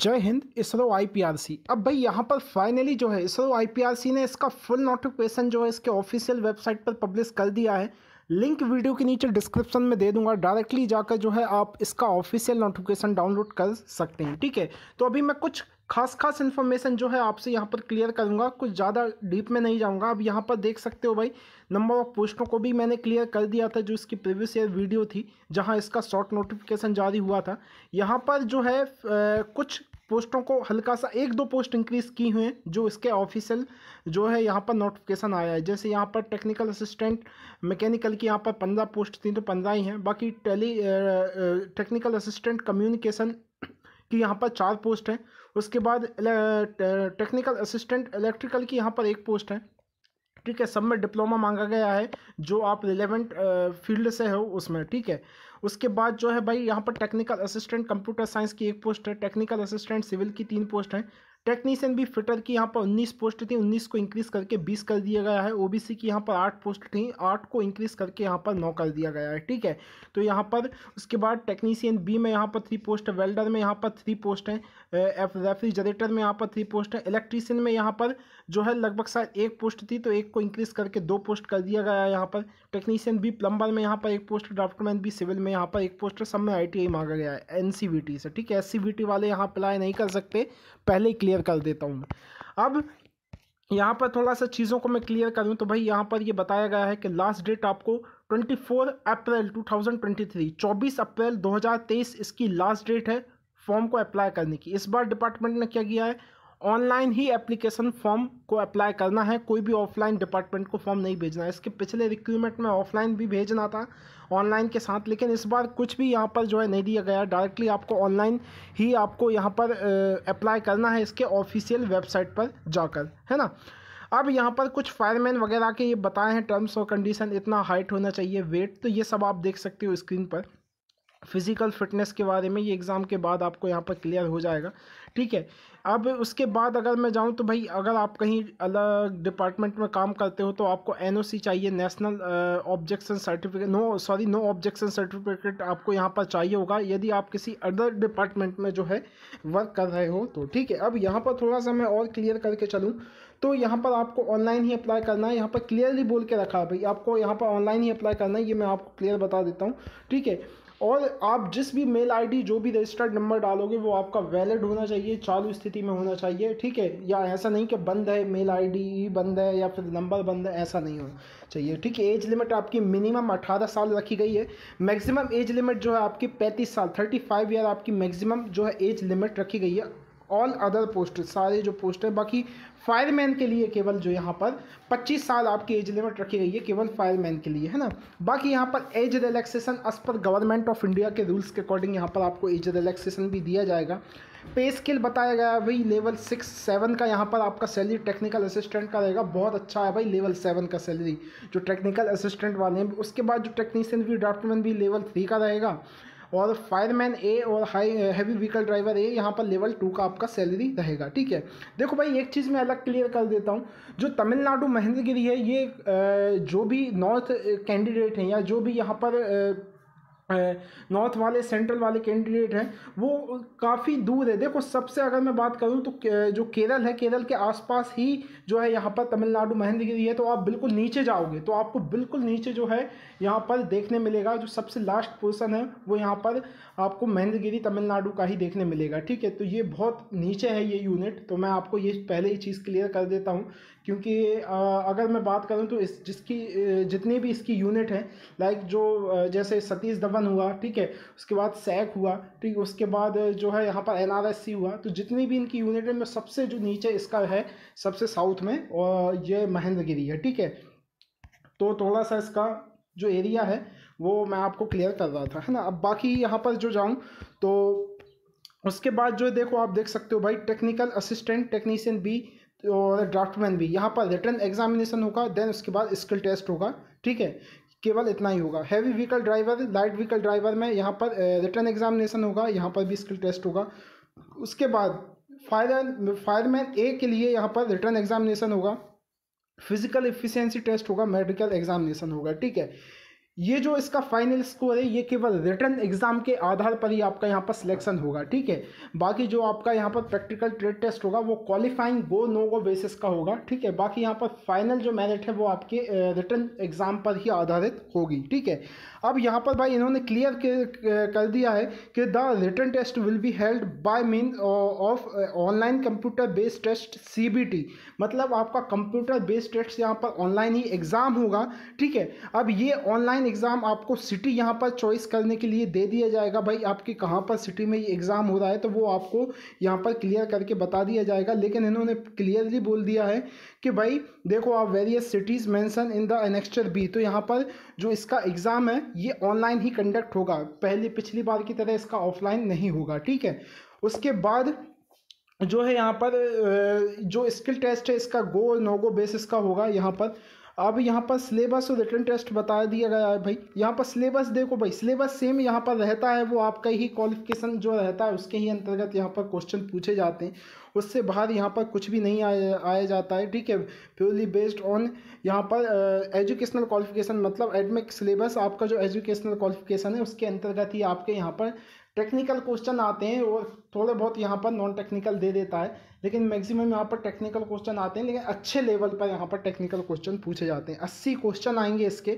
जय हिंद इसरो आईपीआरसी अब भाई यहाँ पर फाइनली जो है इसरो आईपीआरसी ने इसका फुल नोटिफिकेशन जो है इसके ऑफिशियल वेबसाइट पर पब्लिश कर दिया है लिंक वीडियो के नीचे डिस्क्रिप्शन में दे दूंगा डायरेक्टली जाकर जो है आप इसका ऑफिशियल नोटिफिकेशन डाउनलोड कर सकते हैं ठीक है तो अभी मैं कुछ खास खास इन्फॉर्मेशन जो है आपसे यहाँ पर क्लियर करूँगा कुछ ज़्यादा डीप में नहीं जाऊँगा अब यहाँ पर देख सकते हो भाई नंबर ऑफ पोस्टों को भी मैंने क्लियर कर दिया था जो इसकी प्रीवियस ईयर वीडियो थी जहाँ इसका शॉर्ट नोटिफिकेशन जारी हुआ था यहाँ पर जो है कुछ पोस्टों को हल्का सा एक दो पोस्ट इंक्रीज की हुए हैं जो इसके ऑफिशियल जो है यहाँ पर नोटिफिकेशन आया है जैसे यहाँ पर टेक्निकल असिस्टेंट मैकेनिकल की यहाँ पर पंद्रह पोस्ट थी तो पंद्रह ही हैं बाकी टेली टेक्निकल असिस्टेंट कम्युनिकेशन की यहाँ पर चार पोस्ट हैं उसके बाद टेक्निकल असिस्टेंट इलेक्ट्रिकल की यहाँ पर एक पोस्ट है ठीक है सब में डिप्लोमा मांगा गया है जो आप रिलेवेंट फील्ड से हो उसमें ठीक है उसके बाद जो है भाई यहाँ पर टेक्निकल असिस्टेंट कंप्यूटर साइंस की एक पोस्ट है टेक्निकल असिस्टेंट सिविल की तीन पोस्ट हैं टेक्नीशियन भी फिटर की यहाँ पर उन्नीस पोस्ट थी उन्नीस को इंक्रीज करके बीस कर दिया गया है ओबीसी की यहाँ पर आठ पोस्ट थी आठ को इंक्रीज करके यहाँ पर नौ कर दिया गया है ठीक है तो यहाँ पर उसके बाद टेक्नीशियन बी में यहाँ पर थ्री पोस्ट है वेल्डर में यहाँ पर थ्री पोस्ट हैं रेफ्रिजरेटर में यहाँ पर थ्री पोस्ट है इलेक्ट्रीशियन में यहाँ पर जो है लगभग शायद एक पोस्ट थी तो एक को इंक्रीज करके दो पोस्ट कर दिया गया है यहाँ पर टेक्नीशियन भी प्लम्बर में यहाँ पर एक पोस्ट ड्राफ्टमैन भी सिविल में यहाँ पर एक पोस्ट सब में आई मांगा गया है एन से ठीक है एस वाले यहाँ अप्लाई नहीं कर सकते पहले ही क्लियर कर देता हूँ अब यहाँ पर थोड़ा सा चीज़ों को मैं क्लियर करूँ तो भाई यहाँ पर ये यह बताया गया है कि लास्ट डेट आपको 24 अप्रैल 2023 24 अप्रैल 2023 इसकी लास्ट डेट है फॉर्म को अप्लाई करने की इस बार डिपार्टमेंट ने क्या किया है ऑनलाइन ही एप्लीकेशन फॉर्म को अप्लाई करना है कोई भी ऑफलाइन डिपार्टमेंट को फॉर्म नहीं भेजना है इसके पिछले रिक्रूटमेंट में ऑफलाइन भी भेजना था ऑनलाइन के साथ लेकिन इस बार कुछ भी यहाँ पर जो है नहीं दिया गया डायरेक्टली आपको ऑनलाइन ही आपको यहाँ पर अप्लाई करना है इसके ऑफिशियल वेबसाइट पर जाकर है ना अब यहाँ पर कुछ फायरमैन वगैरह के ये बताए हैं टर्म्स और कंडीशन इतना हाइट होना चाहिए वेट तो ये सब आप देख सकते हो स्क्रीन पर फिजिकल फिटनेस के बारे में ये एग्ज़ाम के बाद आपको यहाँ पर क्लियर हो जाएगा ठीक है अब उसके बाद अगर मैं जाऊँ तो भाई अगर आप कहीं अलग डिपार्टमेंट में काम करते हो तो आपको एन चाहिए national objection certificate no sorry no objection certificate आपको यहाँ पर चाहिए होगा यदि आप किसी अदर डिपार्टमेंट में जो है वर्क कर रहे हो तो ठीक है अब यहाँ पर थोड़ा सा मैं और क्लियर करके चलूँ तो यहाँ पर आपको ऑनलाइन ही अप्लाई करना है यहाँ पर क्लियरली बोल के रखा है भाई आपको यहाँ पर ऑनलाइन ही अप्लाई करना है ये मैं आपको क्लियर बता देता हूँ ठीक है और आप जिस भी मेल आईडी जो भी रजिस्टर्ड नंबर डालोगे वो आपका वैलिड होना चाहिए चालू स्थिति में होना चाहिए ठीक है या ऐसा नहीं कि बंद है मेल आईडी बंद है या फिर नंबर बंद है ऐसा नहीं होना चाहिए ठीक है एज लिमिट आपकी मिनिमम अठारह साल रखी गई है मैक्सिमम एज लिमिट जो है आपकी पैंतीस साल थर्टी फाइव ईयर आपकी मैक्सिमम जो है एज लिमिट रखी गई है ऑल अदर पोस्ट सारे जो पोस्ट हैं बाकी फायरमैन के लिए केवल जो यहाँ पर 25 साल आपकी एज लिमिट रखी गई है केवल फायरमैन के लिए है ना बाकी यहाँ पर as relaxation as per government of India के रूल्स के अकॉर्डिंग यहाँ पर आपको एज रिलैक्सेशन भी दिया जाएगा पे स्किल बताया गया है भाई लेवल सिक्स सेवन का यहाँ पर आपका सैलरी टेक्निकल असिस्टेंट का रहेगा बहुत अच्छा है भाई लेवल सेवन का सैलरी जो टेक्निकल असिस्टेंट वाले हैं उसके बाद जो टेक्नीशियन भी ड्राफ्टमैन भी लेवल थ्री का रहेगा और फायरमैन ए और high heavy vehicle driver A यहाँ पर लेवल टू का आपका सैलरी रहेगा ठीक है देखो भाई एक चीज़ मैं अलग क्लियर कर देता हूँ जो तमिलनाडु महेंद्रगिरी है ये uh, जो भी नॉर्थ कैंडिडेट uh, हैं या जो भी यहाँ पर uh, नॉर्थ वाले सेंट्रल वाले कैंडिडेट हैं वो काफ़ी दूर है देखो सबसे अगर मैं बात करूं तो जो केरल है केरल के आसपास ही जो है यहाँ पर तमिलनाडु महेंद्रगिरी है तो आप बिल्कुल नीचे जाओगे तो आपको बिल्कुल नीचे जो है यहाँ पर देखने मिलेगा जो सबसे लास्ट पोर्सन है वो यहाँ पर आपको महेंद्रगिरी तमिलनाडु का ही देखने मिलेगा ठीक है तो ये बहुत नीचे है ये यूनिट तो मैं आपको ये पहले ही चीज़ क्लियर कर देता हूँ क्योंकि अगर मैं बात करूँ तो इस जिसकी जितनी भी इसकी यूनिट है लाइक जो जैसे सतीश धवन हुआ ठीक है उसके बाद सैक हुआ ठीक है उसके बाद जो है यहाँ पर एन हुआ तो जितनी भी इनकी यूनिट है मैं सबसे जो नीचे इसका है सबसे साउथ में और ये महेंद्रगिरी है ठीक है तो थोड़ा सा इसका जो एरिया है वो मैं आपको क्लियर कर रहा था है ना अब बाकी यहाँ पर जो जाऊँ तो उसके बाद जो देखो आप देख सकते हो भाई टेक्निकल असिस्टेंट टेक्नीशियन बी और ड्राफ्टमैन भी यहाँ पर रिटर्न एग्जामिनेशन होगा देन उसके बाद स्किल टेस्ट होगा ठीक है केवल इतना ही होगा heavy vehicle driver light vehicle driver में यहाँ पर रिटर्न एग्जामिनेशन होगा यहाँ पर भी स्किल टेस्ट होगा उसके बाद फायर फायरमैन ए के लिए यहाँ पर रिटर्न एग्जामिनेशन होगा फिजिकल इफिशियंसी टेस्ट होगा मेडिकल एग्जामिनेशन होगा ठीक है ये जो इसका फाइनल स्कोर है ये केवल रिटर्न एग्जाम के आधार पर ही आपका यहाँ पर सिलेक्शन होगा ठीक है बाकी जो आपका यहाँ पर प्रैक्टिकल ट्रेड टेस्ट होगा वो qualifying go no go basis का होगा ठीक है बाकी यहाँ पर फाइनल जो मेरिट है वो आपके रिटर्न एग्जाम पर ही आधारित होगी ठीक है अब यहाँ पर भाई इन्होंने क्लियर कर दिया है कि the written test will be held by mean of online computer based test C मतलब आपका कंप्यूटर बेस्ड टेस्ट यहाँ पर ऑनलाइन ही एग्ज़ाम होगा ठीक है अब ये ऑनलाइन ऑनलाइन एग्ज़ाम आपको सिटी यहाँ पर चॉइस करने के लिए दे दिया जाएगा भाई आपके कहाँ पर सिटी में ये एग्ज़ाम हो रहा है तो वो आपको यहाँ पर क्लियर करके बता दिया जाएगा लेकिन इन्होंने क्लियरली बोल दिया है कि भाई देखो आप various cities mentioned in the annexure B तो यहाँ पर जो इसका एग्ज़ाम है ये ऑनलाइन ही कंडक्ट होगा पहले पिछली बार की तरह इसका ऑफलाइन नहीं होगा ठीक है उसके बाद जो है यहाँ पर जो स्किल टेस्ट है इसका गो और नो गो बेसिस का होगा यहाँ पर अब यहाँ पर सिलेबस और रिटर्न टेस्ट बता दिया गया है भाई यहाँ पर सिलेबस देखो भाई सिलेबस सेम यहाँ पर रहता है वो आपका ही क्वालिफिकेशन जो रहता है उसके ही अंतर्गत यहाँ पर क्वेश्चन पूछे जाते हैं उससे बाहर यहाँ पर कुछ भी नहीं आया आया जाता है ठीक है प्योरली बेस्ड ऑन यहाँ पर एजुकेशनल क्वालिफिकेशन मतलब एडमिक सिलेबस आपका जो एजुकेशनल क्वालिफिकेशन है उसके अंतर्गत ही आपके यहाँ पर टेक्निकल क्वेश्चन आते हैं और थोड़े बहुत यहाँ पर नॉन टेक्निकल दे देता है लेकिन मैक्सिमम यहाँ पर टेक्निकल क्वेश्चन आते हैं लेकिन अच्छे लेवल पर यहाँ पर टेक्निकल क्वेश्चन पूछे जाते हैं अस्सी क्वेश्चन आएंगे इसके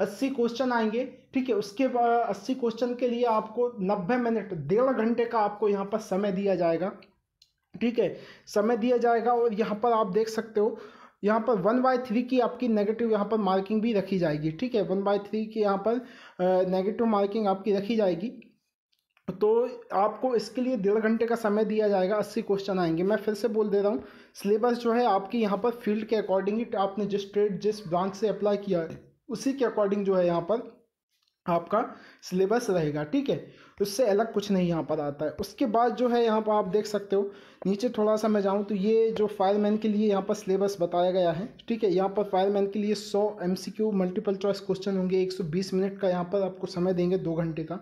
अस्सी क्वेश्चन आएंगे ठीक है उसके बाद अस्सी क्वेश्चन के लिए आपको नब्बे मिनट डेढ़ घंटे का आपको यहाँ पर समय दिया जाएगा ठीक है समय दिया जाएगा और यहाँ पर आप देख सकते हो यहाँ पर वन बाय थ्री की आपकी नेगेटिव यहाँ पर मार्किंग भी रखी जाएगी ठीक है वन बाय थ्री की यहाँ पर नेगेटिव मार्किंग आपकी रखी जाएगी तो आपको इसके लिए डेढ़ घंटे का समय दिया जाएगा अस्सी क्वेश्चन आएंगे मैं फिर से बोल दे रहा हूँ सिलेबस जो है आपकी यहाँ पर फील्ड के अकॉर्डिंग ही आपने जिस ट्रेड जिस ब्रांच से अप्लाई किया है उसी के अकॉर्डिंग जो है यहाँ पर आपका सिलेबस रहेगा ठीक है उससे अलग कुछ नहीं यहाँ पर आता है उसके बाद जो है यहाँ पर आप देख सकते हो नीचे थोड़ा सा मैं जाऊँ तो ये जो फायरमैन के लिए यहाँ पर सिलेबस बताया गया है ठीक है यहाँ पर फायरमैन के लिए 100 एमसीक्यू मल्टीपल चॉइस क्वेश्चन होंगे 120 मिनट का यहाँ पर आपको समय देंगे दो घंटे का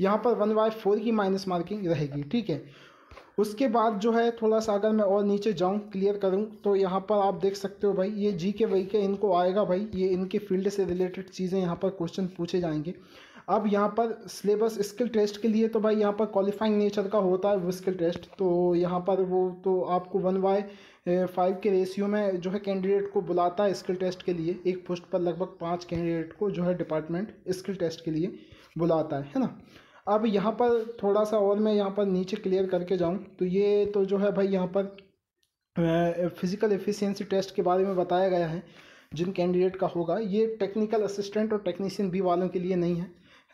यहाँ पर वन बाय फोर की माइनस मार्किंग रहेगी ठीक है उसके बाद जो है थोड़ा सा अगर मैं और नीचे जाऊँ क्लियर करूँ तो यहाँ पर आप देख सकते हो भाई ये जी के वही के इनको आएगा भाई ये इनके फील्ड से रिलेटेड चीज़ें यहाँ पर क्वेश्चन पूछे जाएंगे अब यहाँ पर सिलेबस स्किल टेस्ट के लिए तो भाई यहाँ पर क्वालिफाइंग नेचर का होता है वो स्किल टेस्ट तो यहाँ पर वो तो आपको वन बाय फाइव के रेशियो में जो है कैंडिडेट को बुलाता है स्किल टेस्ट के लिए एक पोस्ट पर लगभग पाँच कैंडिडेट को जो है डिपार्टमेंट स्किल टेस्ट के लिए बुलाता है है ना अब यहाँ पर थोड़ा सा और मैं यहाँ पर नीचे क्लियर करके जाऊँ तो ये तो जो है भाई यहाँ पर फिज़िकल एफिशिएंसी टेस्ट के बारे में बताया गया है जिन कैंडिडेट का होगा ये टेक्निकल असिस्टेंट और टेक्नीशियन बी वालों के लिए नहीं है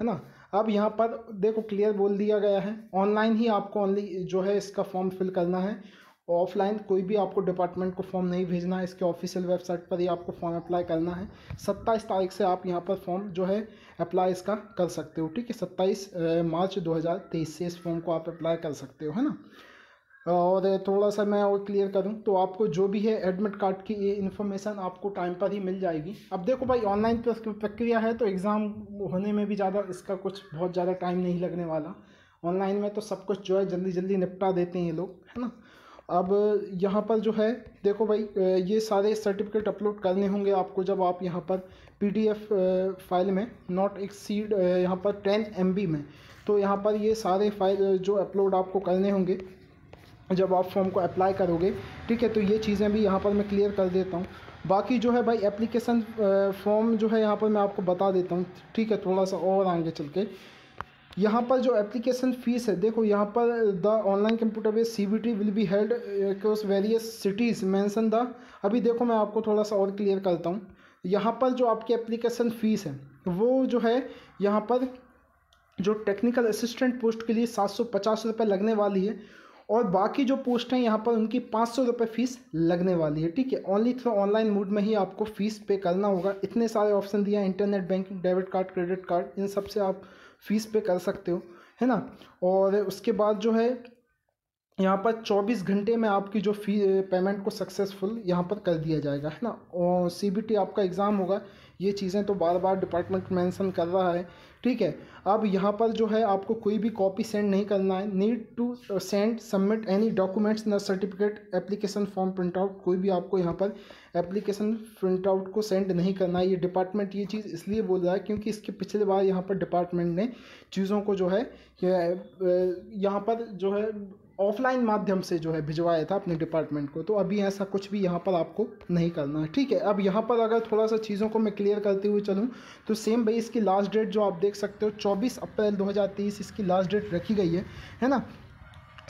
है ना अब यहाँ पर देखो क्लियर बोल दिया गया है ऑनलाइन ही आपको ओनली जो है इसका फॉर्म फिल करना है ऑफलाइन कोई भी आपको डिपार्टमेंट को फॉर्म नहीं भेजना है इसके ऑफिशियल वेबसाइट पर ही आपको फॉर्म अप्लाई करना है सत्ताईस तारीख से आप यहाँ पर फॉर्म जो है अप्लाई इसका कर सकते हो ठीक है सत्ताईस मार्च 2023 से इस फॉर्म को आप अप्लाई कर सकते हो है ना और थोड़ा सा मैं और क्लियर करूं तो आपको जो भी है एडमिट कार्ड की ये इन्फॉर्मेशन आपको टाइम पर ही मिल जाएगी अब देखो भाई ऑनलाइन प्रक्रिया है तो एग्ज़ाम होने में भी ज़्यादा इसका कुछ बहुत ज़्यादा टाइम नहीं लगने वाला ऑनलाइन में तो सब कुछ जो है जल्दी जल्दी निपटा देते हैं ये लोग है ना अब यहाँ पर जो है देखो भाई ये सारे सर्टिफिकेट अपलोड करने होंगे आपको जब आप यहाँ पर पीडीएफ फाइल में नॉट एक्सीड यहाँ पर टेन एमबी में तो यहाँ पर ये सारे फाइल जो अपलोड आपको करने होंगे जब आप फॉर्म को अप्लाई करोगे ठीक है तो ये चीज़ें भी यहाँ पर मैं क्लियर कर देता हूँ बाकी जो है भाई एप्लीकेशन फॉर्म जो है यहाँ पर मैं आपको बता देता हूँ ठीक है थोड़ा सा और आगे चल के यहाँ पर जो एप्लीकेशन फ़ीस है देखो यहाँ पर the online computer base C B T will be held across various cities mentioned the अभी देखो मैं आपको थोड़ा सा और क्लियर करता हूँ यहाँ पर जो आपकी एप्लीकेशन फ़ीस है वो जो है यहाँ पर जो टेक्निकल असिस्टेंट पोस्ट के लिए सात सौ पचास रुपये लगने वाली है और बाकी जो पोस्ट हैं यहाँ पर उनकी पाँच सौ रुपये फ़ीस लगने वाली है ठीक है ओनली थ्रू ऑनलाइन मोड में ही आपको फ़ीस पे करना होगा इतने सारे ऑप्शन दिया internet banking debit card credit card इन सब से आप फीस पे कर सकते हो है ना और उसके बाद जो है यहाँ पर 24 घंटे में आपकी जो फी पेमेंट को सक्सेसफुल यहाँ पर कर दिया जाएगा है ना और सी आपका एग्ज़ाम होगा ये चीज़ें तो बार बार डिपार्टमेंट मेंशन कर रहा है ठीक है अब यहाँ पर जो है आपको कोई भी कॉपी सेंड नहीं करना है need to send submit any documents न certificate application form print out कोई भी आपको यहाँ पर एप्लीकेशन प्रिंट आउट को सेंड नहीं करना है ये डिपार्टमेंट ये चीज़ इसलिए बोल रहा है क्योंकि इसके पिछले बार यहाँ पर डिपार्टमेंट ने चीज़ों को जो है uh, यहाँ पर जो है ऑफलाइन माध्यम से जो है भिजवाया था अपने डिपार्टमेंट को तो अभी ऐसा कुछ भी यहाँ पर आपको नहीं करना है ठीक है अब यहाँ पर अगर थोड़ा सा चीज़ों को मैं क्लियर करते हुए चलूँ तो सेम भाई इसकी लास्ट डेट जो आप देख सकते हो 24 अप्रैल 2023 इसकी लास्ट डेट रखी गई है है ना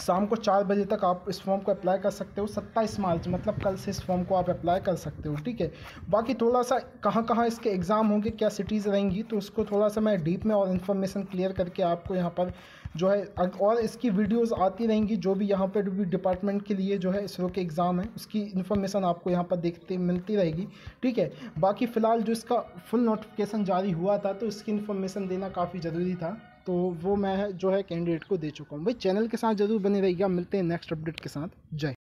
शाम को चार बजे तक आप इस फॉर्म को अप्लाई कर सकते हो सत्ताईस मार्च मतलब कल से इस फॉर्म को आप अप्लाई कर सकते हो ठीक है बाकी थोड़ा सा कहाँ कहाँ इसके एग्ज़ाम होंगे क्या सिटीज़ रहेंगी तो उसको थोड़ा सा मैं डीप में और इन्फॉर्मेशन क्लियर करके आपको यहाँ पर जो है और इसकी वीडियोस आती रहेंगी जो भी यहाँ पर भी डिपार्टमेंट के लिए जो है इसरो के एग्ज़ाम है उसकी इन्फॉर्मेशन आपको यहाँ पर देखते मिलती रहेगी ठीक है बाकी फ़िलहाल जो इसका फुल नोटिफिकेशन जारी हुआ था तो इसकी इन्फॉर्मेशन देना काफ़ी ज़रूरी था तो वो मैं जो है कैंडिडेट को दे चुका हूँ भाई चैनल के साथ जरूर बने रहिएगा मिलते हैं नेक्स्ट अपडेट के साथ जय